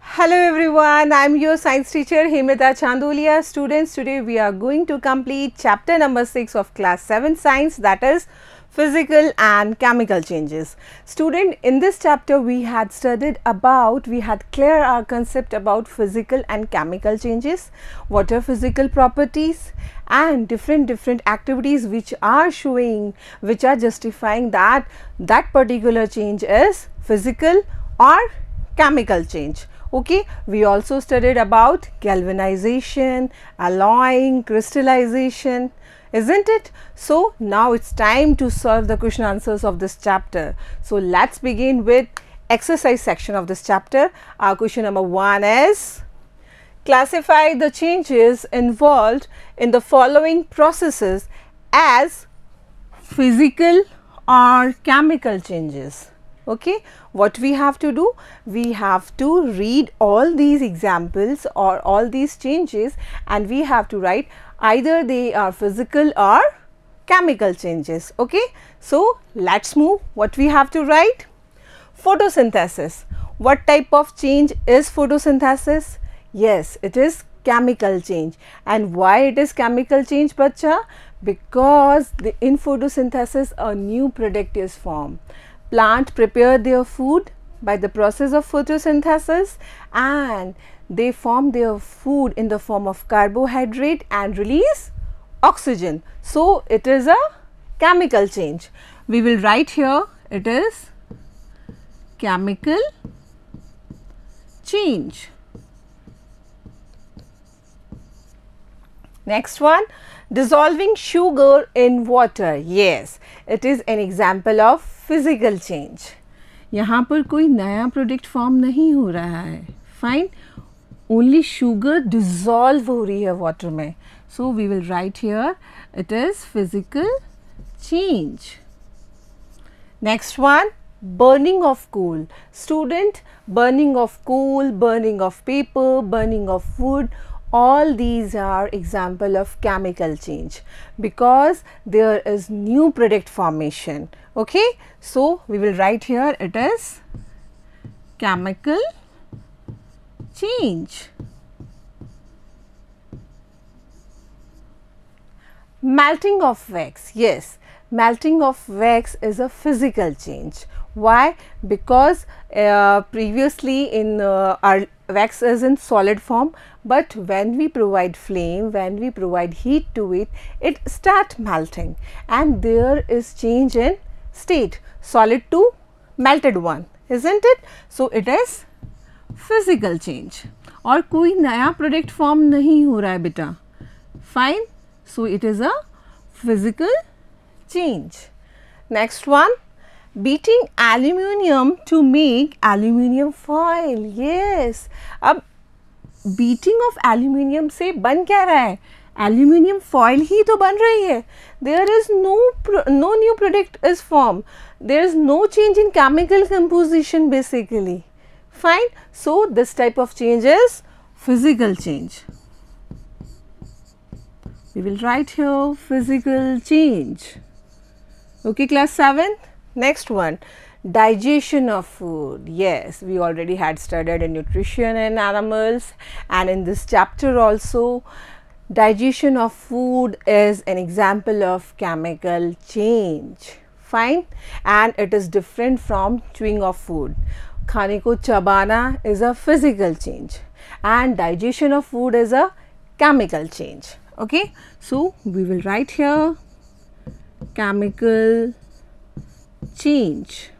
Hello everyone, I am your science teacher Hemita Chandulia. Students, today we are going to complete chapter number 6 of class 7 science that is physical and chemical changes. Student, in this chapter we had studied about, we had clear our concept about physical and chemical changes, what are physical properties and different different activities which are showing, which are justifying that that particular change is physical or chemical change okay we also studied about galvanization alloying crystallization isn't it? So, now it's time to solve the question answers of this chapter. So, let's begin with exercise section of this chapter. Our question number 1 is classify the changes involved in the following processes as physical or chemical changes okay what we have to do we have to read all these examples or all these changes and we have to write either they are physical or chemical changes okay so let's move what we have to write photosynthesis what type of change is photosynthesis yes it is chemical change and why it is chemical change bacha because the, in photosynthesis a new product is formed plant prepare their food by the process of photosynthesis and they form their food in the form of carbohydrate and release oxygen. So, it is a chemical change. We will write here it is chemical change. Next one dissolving sugar in water. Yes, it is an example of physical change. यहाँ पर कोई नया product form नहीं हो रहा है Fine only sugar dissolve over here water mein. So, we will write here it is physical change. Next one burning of coal. Student burning of coal, burning of paper, burning of wood all these are example of chemical change because there is new product formation okay so we will write here it is chemical change. Melting of wax, yes, melting of wax is a physical change. Why? Because uh, previously in uh, our wax is in solid form, but when we provide flame, when we provide heat to it, it start melting and there is change in state solid to melted one, isn't it? So, it is physical change और कोई नया product form नहीं हो रहा है बेटा fine so it is a physical change next one beating aluminium to make aluminium foil yes अब beating of aluminium से बन क्या रहा है एल्यूमिनियम फॉइल ही तो बन रही है there is no no new product is form there is no change in chemical composition basically So, this type of change is physical change. We will write here physical change. Okay, class 7. Next one, digestion of food. Yes, we already had studied in nutrition in animals and in this chapter also digestion of food is an example of chemical change fine and it is different from chewing of food खाने को चबाना is a physical change and digestion of food is a chemical change. Okay. So, we will write here chemical change.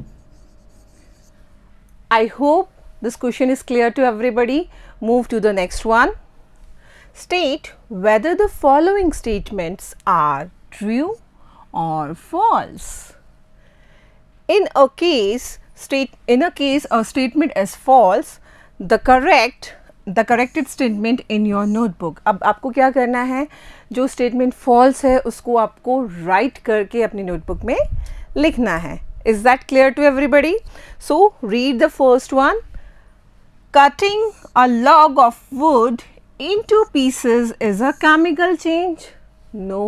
I hope this question is clear to everybody. Move to the next one. State whether the following statements are true or false. In a case state in a case a statement as false the correct the corrected statement in your notebook अब आपको क्या करना है जो statement false है उसको आपको right करके अपनी नोटबुक में लिखना है is that clear to everybody so read the first one cutting a log of wood into pieces is a chemical change? No,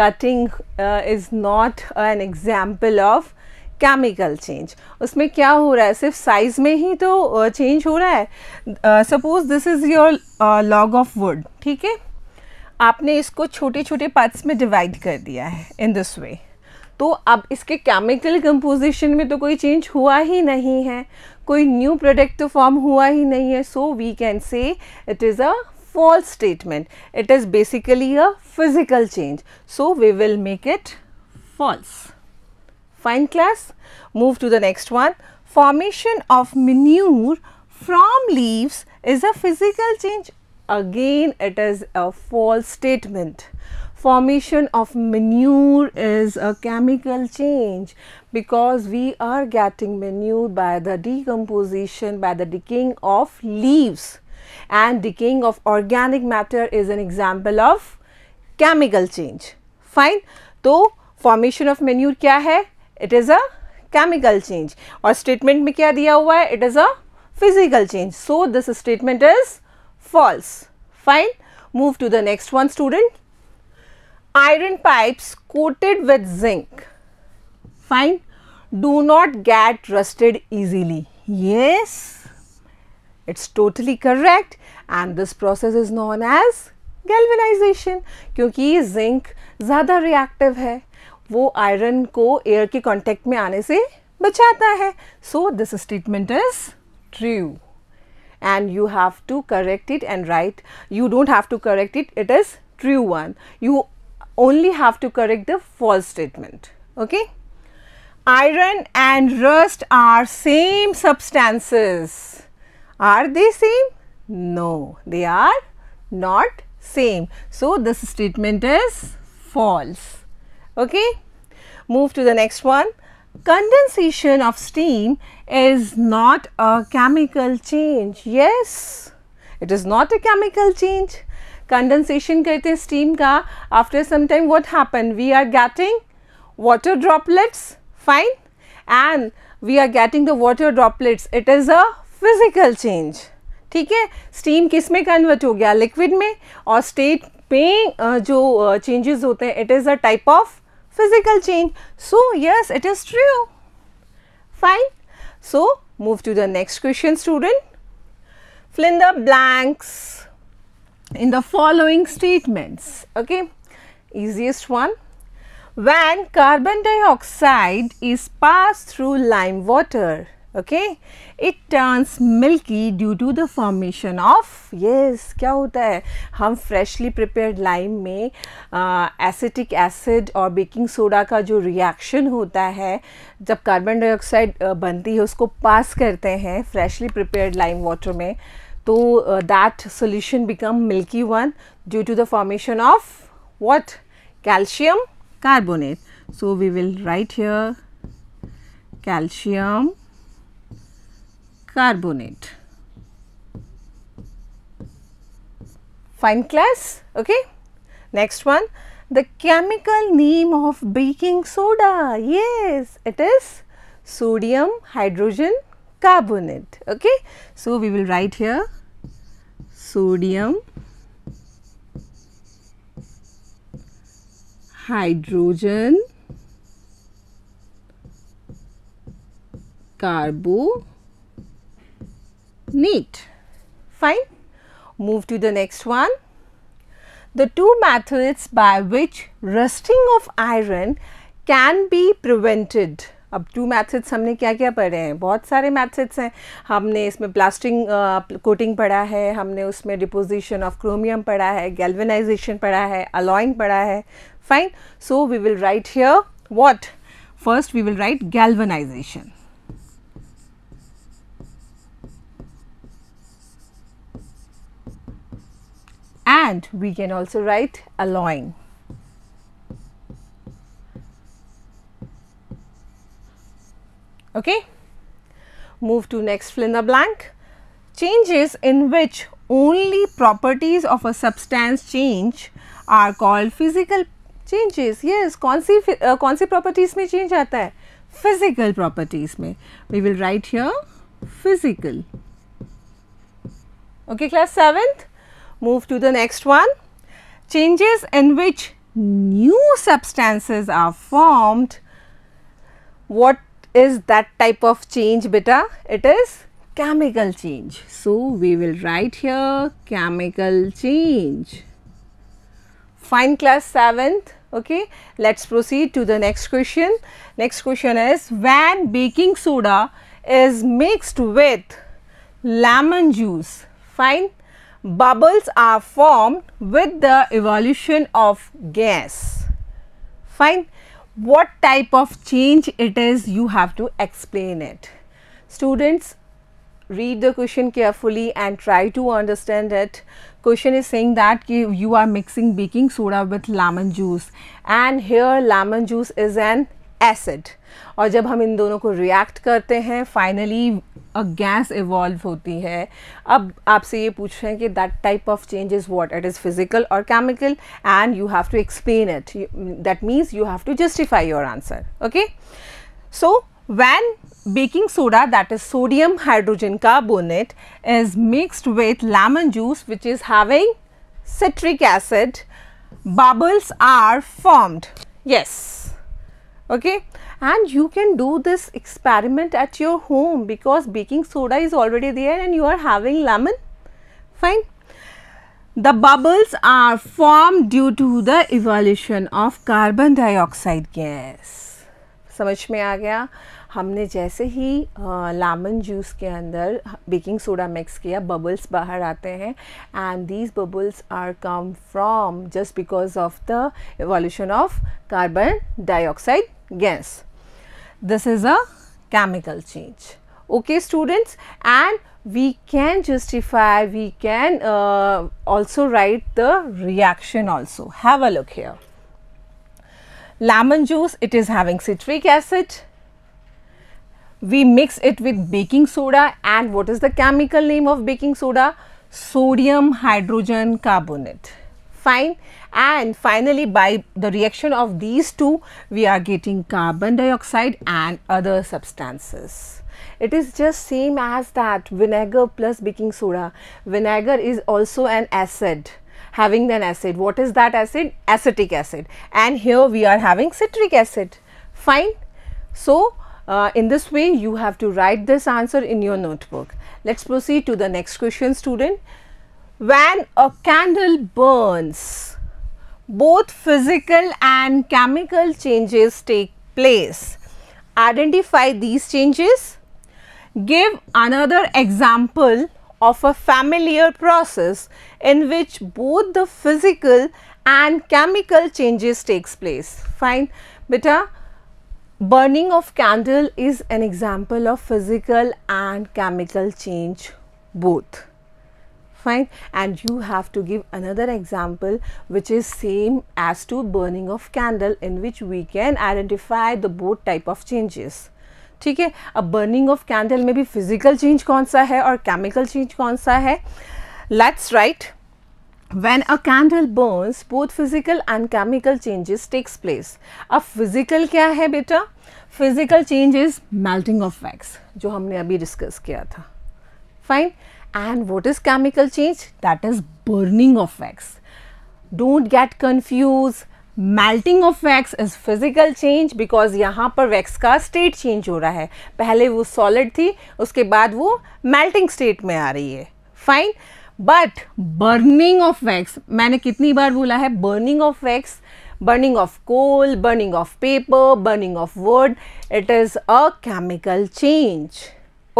cutting uh, is not an example of chemical change उसमें क्या हो रहा है सिर्फ size में ही तो change हो रहा है suppose this is your log of wood ठीक है आपने इसको छोटे छोटे पार्ट्स में डिवाइड कर दिया है इन दिस वे तो अब इसके केमिकल कंपोजिशन में तो कोई चेंज हुआ ही नहीं है कोई न्यू प्रोडक्ट तो फॉर्म हुआ ही नहीं है so we can say it is a false statement it is basically a physical change so we will make it false Fine class, move to the next one. Formation of manure from leaves is a physical change. Again, it is a false statement. Formation of manure is a chemical change because we are getting manure by the decomposition, by the decaying of leaves and decaying of organic matter is an example of chemical change. Fine. So, formation of manure it is a chemical change और statement में क्या दिया हुआ है it is a physical change. So, this statement is false. Fine. Move to the next one student. Iron pipes coated with zinc. Fine. Do not get rusted easily. Yes. It's totally correct. And this process is known as galvanization. क्योंकि zinc ज़्यादा reactive है वो iron को air के contact में आने से बचाता है so this statement is true and you have to correct it and write you don't have to correct it it is true one you only have to correct the false statement okay iron and rust are same substances are they same no they are not same so this statement is false okay. Move to the next one. Condensation of steam is not a chemical change. Yes, it is not a chemical change. Condensation karte steam ka after some time what happen? We are getting water droplets, fine, and we are getting the water droplets. It is a physical change. ठीक है steam किस में convert हो गया liquid में और state में जो चेंजेस होते हैं it is a type of physical change. So, yes, it is true. Fine. So, move to the next question student. Fill in the blanks in the following statements. Okay. Easiest one. When carbon dioxide is passed through lime water, okay it turns milky due to the formation of yes क्या होता है हम freshly prepared lime में acetic acid और baking soda का जो reaction होता है जब carbon dioxide बनती है उसको pass करते हैं freshly prepared lime water में तो that solution become milky one due to the formation of what calcium carbonate so we will write here calcium carbonate. Fine class, okay. Next one, the chemical name of baking soda. Yes, it is sodium hydrogen carbonate, okay. So, we will write here sodium hydrogen carbonate. neat fine move to the next one the two methods by which rusting of iron can be prevented अब two methods हमने क्या क्या पढ़े हैं बहुत सारे methods हैं हमने इसमें प्लास्टिंग कोटिंग पढ़ा है हमने उसमें डिपोजिशन ऑफ क्रोमियम पढ़ा है गैल्वेनाइजेशन पढ़ा है अलॉइंग पढ़ा है fine so we will write here what first we will write galvanization and we can also write alloying. Okay. Move to next fill in the blank. Changes in which only properties of a substance change are called physical changes. Yes, कौन uh, properties में change आता है Physical properties में. We will write here physical. Okay, class 7th move to the next one. Changes in which new substances are formed. What is that type of change beta? It is chemical change. So, we will write here chemical change. Fine class 7th. Okay, let us proceed to the next question. Next question is when baking soda is mixed with lemon juice. Fine bubbles are formed with the evolution of gas. Fine. What type of change it is you have to explain it. Students read the question carefully and try to understand it. Question is saying that you are mixing baking soda with lemon juice and here lemon juice is an acid और जब हम इन दोनों को react करते हैं finally a gas evolve होती है अब आपसे ये पूछ रहे हैं कि that type of change is what it is physical और chemical and you have to explain it that means you have to justify your answer okay so baking soda that is sodium hydrogen hydrogen carbonate is mixed with lemon juice which is having citric acid bubbles are formed yes okay and you can do this experiment at your home because baking soda is already there and you are having lemon fine the bubbles are formed due to the evolution of carbon dioxide gas samajh mein aa gaya हमने जैसे ही lemon juice के अंदर baking soda mix किया bubbles बाहर आते हैं and these bubbles are come from just because of the evolution of carbon dioxide gas. This is a chemical change. Okay students and we can justify, we can uh, also write the reaction also. Have a look here. Lemon juice, it is having citric acid. We mix it with baking soda and what is the chemical name of baking soda? Sodium hydrogen carbonate fine and finally by the reaction of these two we are getting carbon dioxide and other substances it is just same as that vinegar plus baking soda vinegar is also an acid having an acid what is that acid acetic acid and here we are having citric acid fine so uh, in this way you have to write this answer in your notebook let's proceed to the next question student when a candle burns, both physical and chemical changes take place. Identify these changes. Give another example of a familiar process in which both the physical and chemical changes takes place. Fine. Beta, burning of candle is an example of physical and chemical change both. fine and you have to give another example which is same as to burning of candle in which we can identify the both type of changes ठीक है अब burning of candle में भी physical change कौन सा है और chemical change कौन सा है let's write when a candle burns both physical and chemical changes takes place अब फिजिकल क्या है बेटा physical change is melting of wax जो हमने अभी डिस्कस किया था fine and what is chemical change that is burning of wax don't get confused melting of wax is physical change because यहाँ पर वैक्स का स्टेट चेंज हो रहा है पहले वो सॉलिड थी उसके बाद वो मेल्टिंग स्टेट में आ रही है fine but burning of wax मैंने कितनी बार बोला है burning of wax burning of coal, burning of paper, burning of wood. It is a chemical change.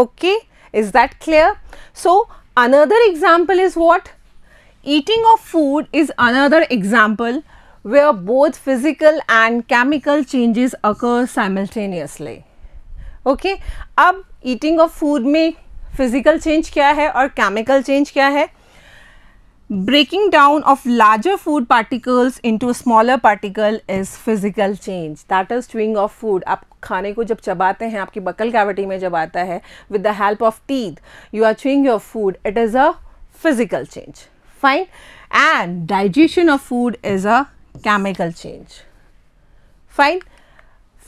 Okay. Is that clear? So, another example is what? Eating of food is another example where both physical and chemical changes occur simultaneously. Okay, अब eating of food में physical change क्या है और chemical change क्या है breaking down of larger food particles into smaller particle is physical change that is chewing of food आप खाने को जब चबाते हैं आपकी बकल कैविटी में जब आता है with the help of teeth you are chewing your food it is a physical change fine and digestion of food is a chemical change fine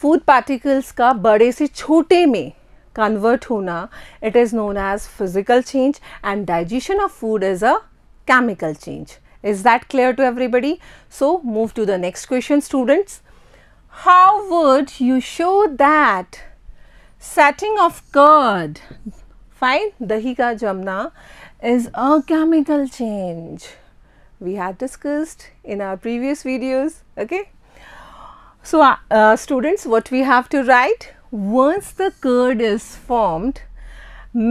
food particles का बड़े से छोटे में convert होना it is known as physical change and digestion of food is a chemical change. Is that clear to everybody? So, move to the next question students. How would you show that setting of curd, fine, dahi jamna is a chemical change. We had discussed in our previous videos, okay. So, uh, uh, students what we have to write, once the curd is formed,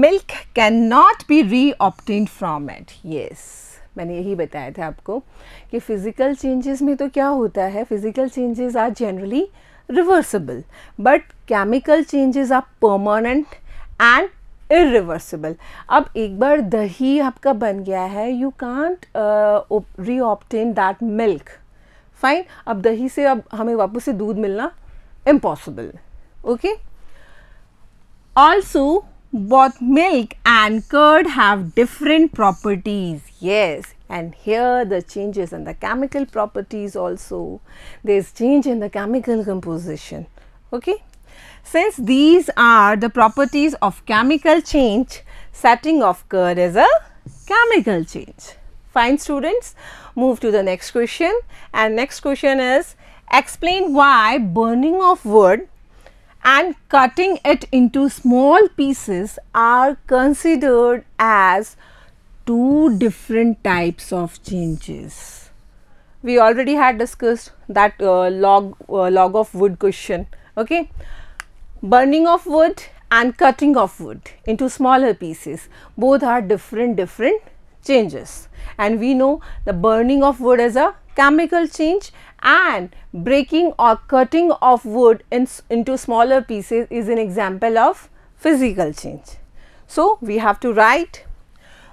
milk cannot be re-obtained from it, yes मैंने यही बताया था आपको कि physical changes में तो क्या होता है physical changes are generally reversible but chemical changes are permanent and irreversible अब एक बार दही आपका बन गया है you can't re obtain that milk fine अब दही से अब हमें वापस से दूध मिलना impossible okay also both milk and curd have different properties. Yes, and here the changes in the chemical properties also. There is change in the chemical composition. Okay. Since these are the properties of chemical change, setting of curd is a chemical change. Fine students, move to the next question and next question is explain why burning of wood and cutting it into small pieces are considered as two different types of changes. We already had discussed that uh, log, uh, log of wood question, okay. Burning of wood and cutting of wood into smaller pieces, both are different, different changes. And we know the burning of wood is a chemical change and breaking or cutting of wood in, into smaller pieces is an example of physical change. So, we have to write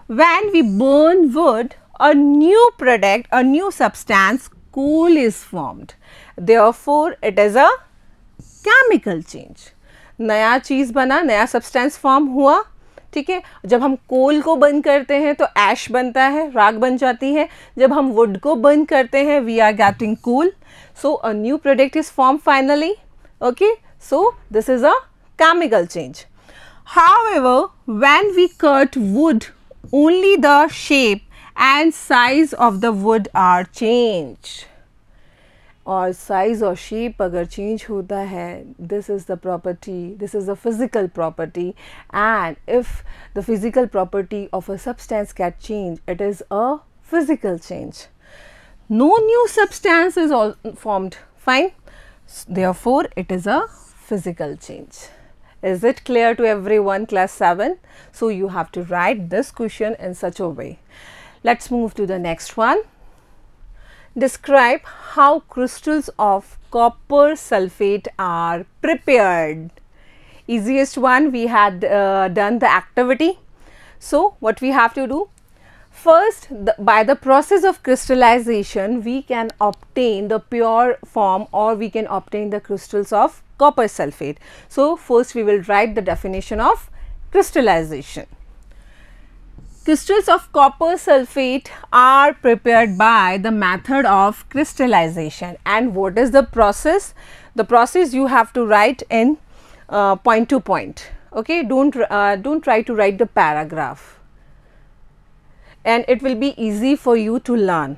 when we burn wood a new product a new substance coal is formed therefore, it is a chemical change. naya चीज बना नया substance form hua ठीक है जब हम कोल को बंद करते हैं तो ऐश बनता है राग बन जाती है जब हम वुड को बंद करते हैं we are getting cool so a new product is form finally okay so this is a chemical change how ever when we cut wood only the shape and size of the wood are change और size और shape अगर change होता है this is the property this is the physical property and if the physical property of a substance can change it is a physical change. No new substance is formed, fine. Therefore, it is a physical change. Is it clear to everyone class 7? So, you have to write this question in such a way. Let's move to the next one describe how crystals of copper sulfate are prepared. Easiest one we had uh, done the activity. So, what we have to do? First, the, by the process of crystallization, we can obtain the pure form or we can obtain the crystals of copper sulfate. So, first we will write the definition of crystallization. Crystals of copper sulfate are prepared by the method of crystallization and what is the process? The process you have to write in uh, point to point, okay. Do not uh, do not try to write the paragraph and it will be easy for you to learn.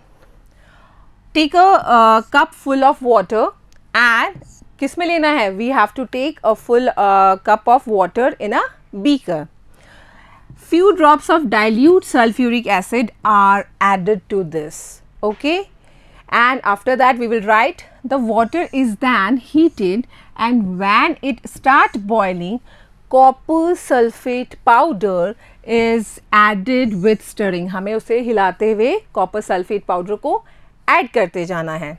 Take a uh, cup full of water and किस में लेना We have to take a full uh, cup of water in a beaker. few drops of dilute sulfuric acid are added to this okay and after that we will write the water is then heated and when it start boiling copper sulfate powder is added with stirring hame use hilate hue copper sulfate powder ko add karte jana hai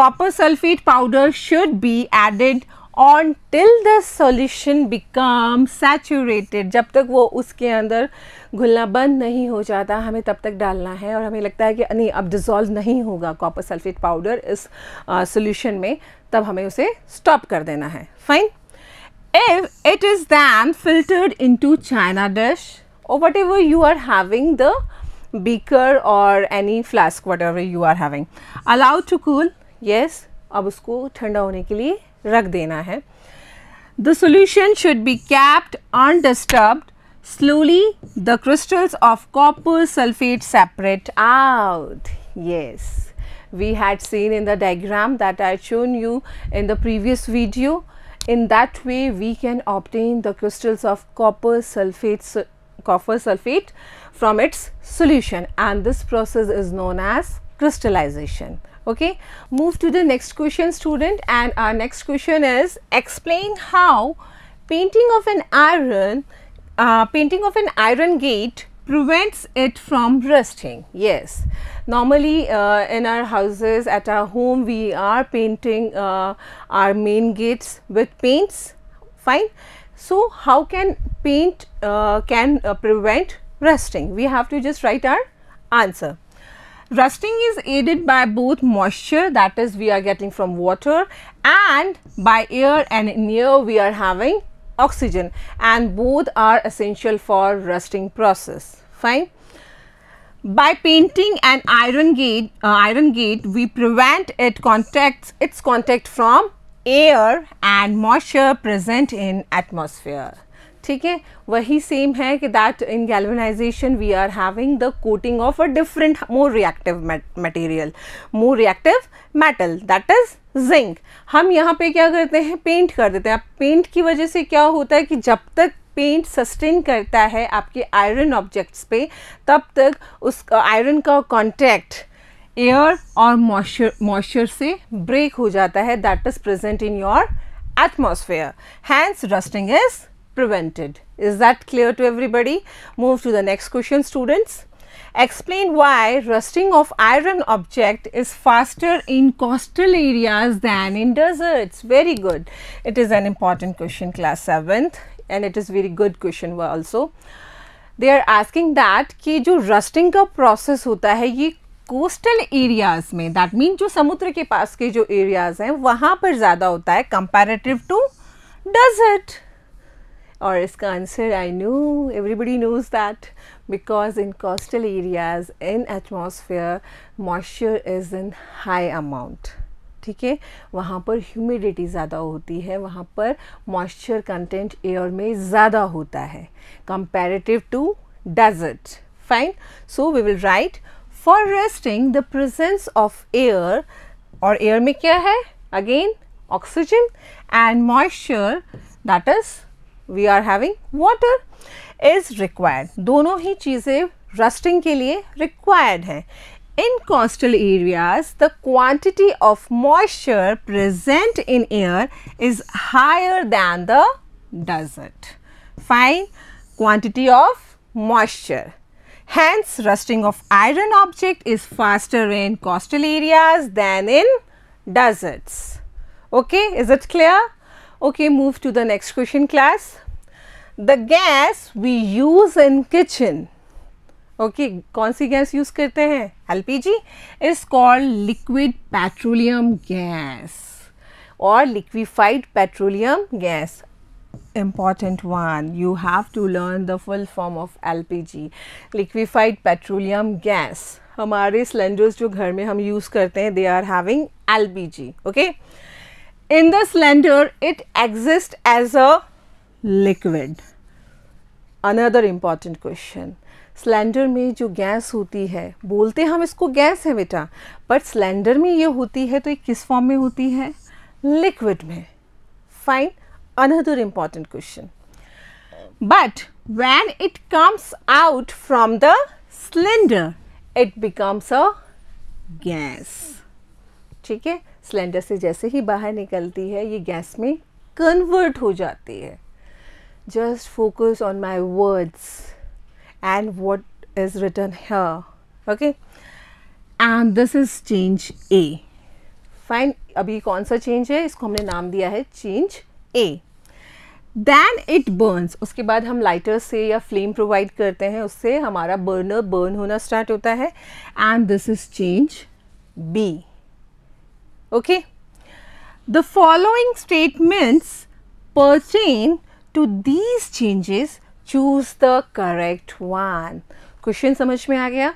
copper sulfate powder should be added on till the solution become saturated जब तक वो उसके अंदर घुलना बंद नहीं हो जाता हमें तब तक डालना है और हमें लगता है कि नहीं अब डिज़ोल्व नहीं होगा कॉपर सल्फेट पाउडर इस सोल्यूशन में तब हमें उसे स्टॉप कर देना है fine if it is then filtered into china dish ever you are having the beaker और any flask whatever you are having allowed to cool yes अब उसको ठंडा होने के लिए रख देना है the solution should be capped slowly the crystals of copper sulfate separate out yes we had seen in the diagram that i had shown you in the previous video in that way we can obtain the crystals of copper sulfate copper sulfate from its solution and this process is known as crystallization okay move to the next question student and our next question is explain how painting of an iron uh, painting of an iron gate prevents it from rusting yes normally uh, in our houses at our home we are painting uh, our main gates with paints fine so how can paint uh, can uh, prevent rusting we have to just write our answer Rusting is aided by both moisture that is we are getting from water and by air and in air we are having oxygen and both are essential for rusting process. Fine. By painting an iron gate, uh, iron gate, we prevent it contacts its contact from air and moisture present in atmosphere. ठीक है वही same है कि that in galvanization we are having the coating of a different more reactive material more reactive metal that is zinc हम यहाँ पे क्या करते हैं पेंट कर देते हैं अब पेंट की वजह से क्या होता है कि जब तक पेंट सस्टेन करता है आपके आयरन ऑब्जेक्ट्स पे तब तक उस आयरन का कॉन्टैक्ट एयर और मॉइस्चर मॉइस्चर से ब्रेक हो जाता है that is present in your atmosphere hence rusting is prevented. Is that clear to everybody? Move to the next question students. Explain why rusting of iron object is faster in coastal areas than in deserts. Very good. It is an important question class 7th and it is very good question also. They are asking that ki jo rusting ka process hota hai ye coastal areas में that mean जो समुद्र के पास के जो areas हैं वहां पर ज़्यादा होता है कंपैरेटिव टू डेजर्ट और इसका answer I know everybody knows that because in coastal areas in atmosphere moisture is in high amount ठीक है वहाँ पर ह्यूमिडिटी ज़्यादा होती है वहाँ पर मॉइस्चर कंटेंट एयर में ज़्यादा होता है comparative to desert fine so we will write for rusting the presence of air और एयर में क्या है again oxygen and moisture that is We are having water is required. दोनों ही चीज़ें rusting के लिए रिक्वायर्ड हैं In coastal areas, the quantity of moisture present in air is higher than the desert. Fine, quantity of moisture. Hence, rusting of iron object is faster in coastal areas than in deserts. Okay, is it clear? Okay, move to the next question class. The gas we use in kitchen. Okay, kaun si gas use karte hain lpg is called liquid petroleum gas or liquefied petroleum gas important one you have to learn the full form of lpg liquefied petroleum gas हमारे cylinders जो घर में हम use करते हैं they are having L P G okay in the cylinder it exists as a liquid another important question cylinder में जो gas होती है बोलते हम इसको गैस है बेटा बट सिलेंडर में ये होती है तो ये किस फॉर्म में होती है लिक्विड में fine another important question but when it comes out from the cylinder it becomes a gas ठीक है सिलेंडर से जैसे ही बाहर निकलती है ये गैस में कन्वर्ट हो जाती है just focus on my words and what is written here okay and this is change A fine अभी कौन सा चेंज है इसको हमने नाम दिया है change A then it burns उसके बाद हम लाइटर से या फ्लेम प्रोवाइड करते हैं उससे हमारा बर्नर बर्न होना स्टार्ट होता है and this is change B okay the following statements pertain to these changes choose the correct one question samajh mein aa gaya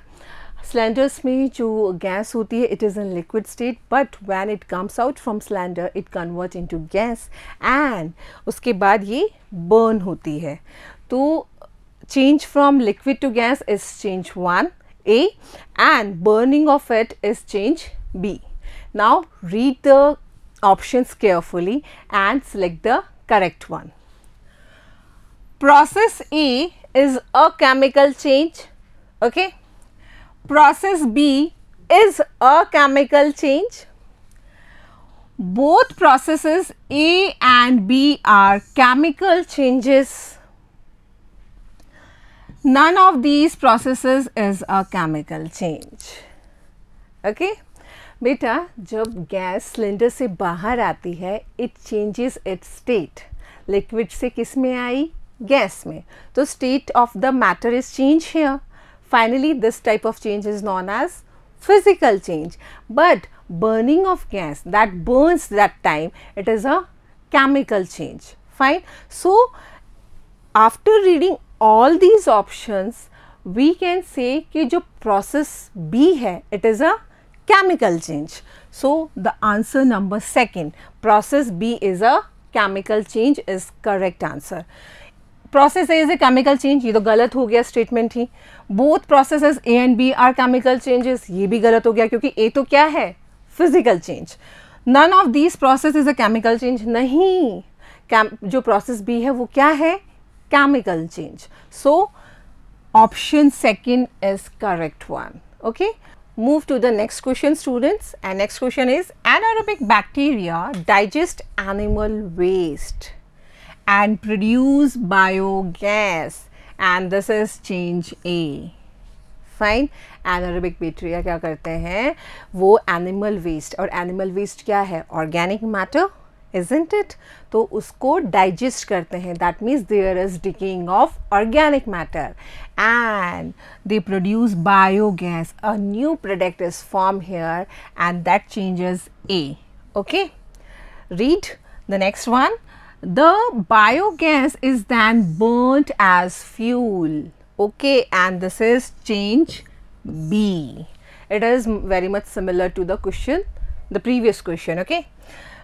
cylinders में जो गैस होती है it is in liquid state but when it comes out from cylinder it convert into gas and उसके बाद ये burn होती है तो change from liquid to gas is change one A and burning of it is change B Now, read the options carefully and select the correct one. Process A is a chemical change, okay. Process B is a chemical change. Both processes A and B are chemical changes. None of these processes is a chemical change. Okay. बेटा जब gas cylinder से बाहर आती है it changes it state liquid से किस में आई गैस में तो state of the matter is change here finally this type of change is known as physical change but burning of gas that burns that time it is a chemical change fine so after reading all these options we can say जो process B है it is a chemical change. So, the answer number second process B is a chemical change is correct answer. Process A is a chemical change ये तो गलत हो गया statement he both processes A and B are chemical changes ये भी गलत हो गया क्योंकि A तो क्या है physical change. None of these process is a chemical change नहीं जो process B है वो क्या है chemical change. So option second is correct one okay move to the next question students and next question is anaerobic bacteria digest animal waste and produce biogas and this is change A. Fine anaerobic bacteria क्या करते हैं वो animal waste और animal waste क्या है organic matter isn't it? तो उसको digest करते हैं that means there is decaying of organic matter and they produce biogas a new product is formed here and that changes A okay read the next one the biogas is then burnt as fuel okay and this is change B it is very much similar to the question the previous question okay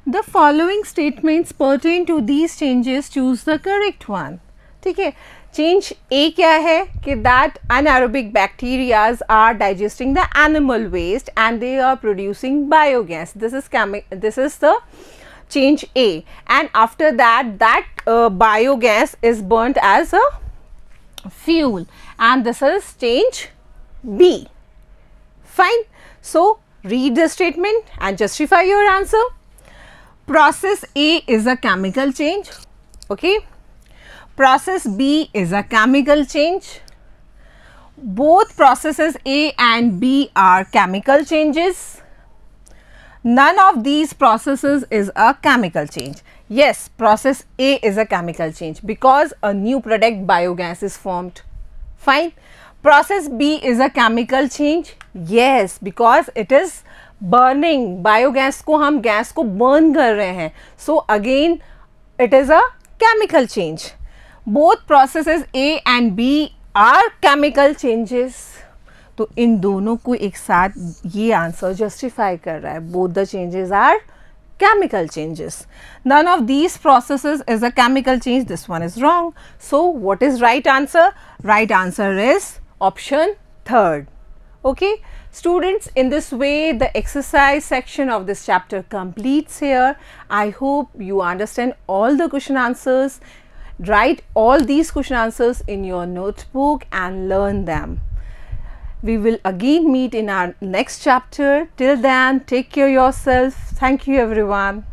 the following statements pertain to these changes choose the correct one ठीक है change A क्या that anaerobic bacteria are digesting the animal waste and they are producing biogas this is this is the change A and after that that uh, biogas is burnt as a fuel and this is change B fine so read the statement and justify your answer Process A is a chemical change, okay. Process B is a chemical change. Both processes A and B are chemical changes. None of these processes is a chemical change. Yes, process A is a chemical change because a new product biogas is formed. Fine. Process B is a chemical change. Yes, because it is burning biogas को हम gas को burn कर रहे हैं so again it is a chemical change both process A and B are chemical changes तो इन दोनों को एक साथ ये आंसर जस्टिफाई कर रहा है both the changes are chemical changes none of these process is a chemical change this one is wrong so what is right answer right answer is option third okay Students, in this way, the exercise section of this chapter completes here. I hope you understand all the question answers. Write all these question answers in your notebook and learn them. We will again meet in our next chapter. Till then, take care yourself. Thank you everyone.